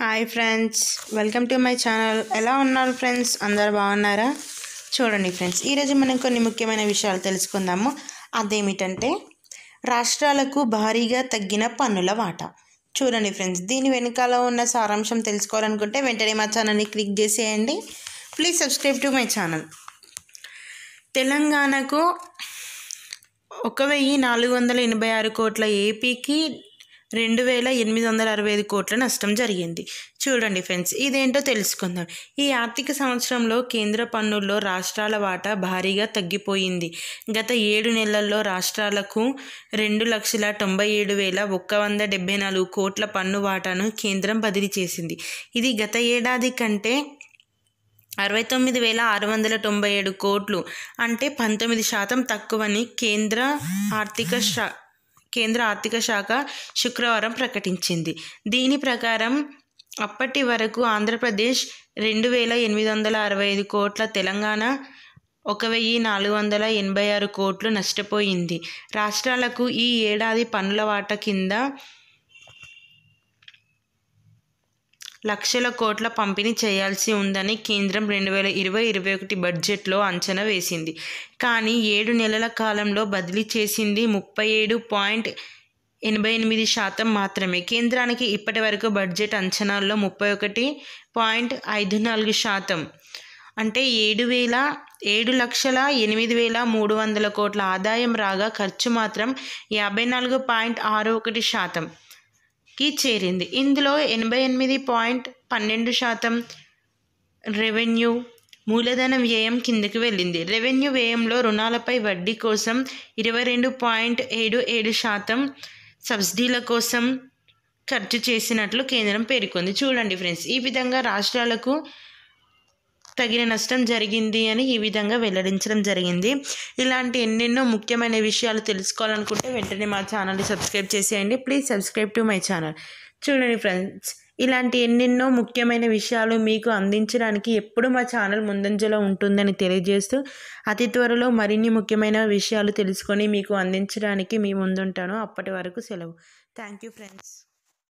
hi friends welcome to my channel ఎలా ఉన్నారు friends అందరు బాగున్నారా చూడండి ఫ్రెండ్స్ ఈరోజు మనం కొన్ని ముఖ్యమైన విషయాలు తెలుసుకుందాము అదేమిటంటే రాష్ట్రాలకు భారీగా తగ్గిన పన్నుల వాటా చూడండి ఫ్రెండ్స్ దీని వెనుకాల ఉన్న సారాంశం తెలుసుకోవాలనుకుంటే వెంటనే మా ఛానల్ని క్లిక్ చేసేయండి please subscribe to my channel తెలంగాణకు ఒక వెయ్యి నాలుగు వందల ఎనభై ఆరు కోట్ల ఏపీకి రెండు వేల ఎనిమిది వందల అరవై ఐదు కోట్ల నష్టం జరిగింది చూడండి ఫ్రెండ్స్ ఇదేంటో తెలుసుకుందాం ఈ ఆర్థిక సంవత్సరంలో కేంద్ర పన్నుల్లో రాష్ట్రాల వాటా భారీగా తగ్గిపోయింది గత ఏడు నెలల్లో రాష్ట్రాలకు రెండు లక్షల తొంభై ఏడు వేల ఒక్క వంద డెబ్బై నాలుగు కోట్ల పన్ను వాటాను కేంద్రం బదిలీ చేసింది ఇది గత ఏడాది కంటే అరవై తొమ్మిది వేల ఆరు వందల తొంభై ఏడు కోట్లు అంటే పంతొమ్మిది శాతం తక్కువని కేంద్ర ఆర్థిక కేంద్ర ఆర్థిక శాఖ శుక్రవారం ప్రకటించింది దీని ప్రకారం అప్పటి వరకు ఆంధ్రప్రదేశ్ రెండు వేల ఎనిమిది వందల అరవై ఐదు కోట్ల తెలంగాణ ఒక వెయ్యి నాలుగు వందల ఎనభై ఆరు కోట్లు నష్టపోయింది రాష్ట్రాలకు ఈ ఏడాది పన్నుల వాటా కింద లక్షల కోట్ల పంపిణీ చేయాల్సి ఉందని కేంద్రం రెండు వేల ఇరవై ఇరవై ఒకటి బడ్జెట్లో అంచనా వేసింది కానీ ఏడు నెలల కాలంలో బదిలీ చేసింది ముప్పై ఏడు పాయింట్ ఎనభై ఎనిమిది శాతం మాత్రమే కేంద్రానికి ఇప్పటి వరకు బడ్జెట్ అంచనాల్లో ముప్పై ఒకటి పాయింట్ ఐదు నాలుగు శాతం అంటే ఏడు వేల ఏడు లక్షల ఎనిమిది వేల మూడు వందల కోట్ల ఆదాయం రాగా ఖర్చు మాత్రం యాభై నాలుగు పాయింట్ ఆరు ఒకటి శాతం కి చేరింది ఇందులో ఎనభై ఎనిమిది పాయింట్ పన్నెండు శాతం రెవెన్యూ మూలధన వ్యయం కిందకి వెళ్ళింది రెవెన్యూ వ్యయంలో రుణాలపై వడ్డీ కోసం ఇరవై రెండు పాయింట్ ఏడు ఏడు శాతం సబ్సిడీల కోసం ఖర్చు చేసినట్లు కేంద్రం పేర్కొంది చూడండి ఫ్రెండ్స్ ఈ విధంగా రాష్ట్రాలకు తగిన నష్టం జరిగింది అని ఈ విధంగా వెల్లడించడం జరిగింది ఇలాంటి ఎన్నెన్నో ముఖ్యమైన విషయాలు తెలుసుకోవాలనుకుంటే వెంటనే మా ఛానల్ని సబ్స్క్రైబ్ చేసేయండి please subscribe to my channel చూడండి ఫ్రెండ్స్ ఇలాంటి ఎన్నెన్నో ముఖ్యమైన విషయాలు మీకు అందించడానికి ఎప్పుడు మా ఛానల్ ముందంజలో ఉంటుందని తెలియజేస్తూ అతి త్వరలో మరిన్ని ముఖ్యమైన విషయాలు తెలుసుకొని మీకు అందించడానికి మీ ముందుంటాను అప్పటి వరకు సెలవు థ్యాంక్ యూ ఫ్రెండ్స్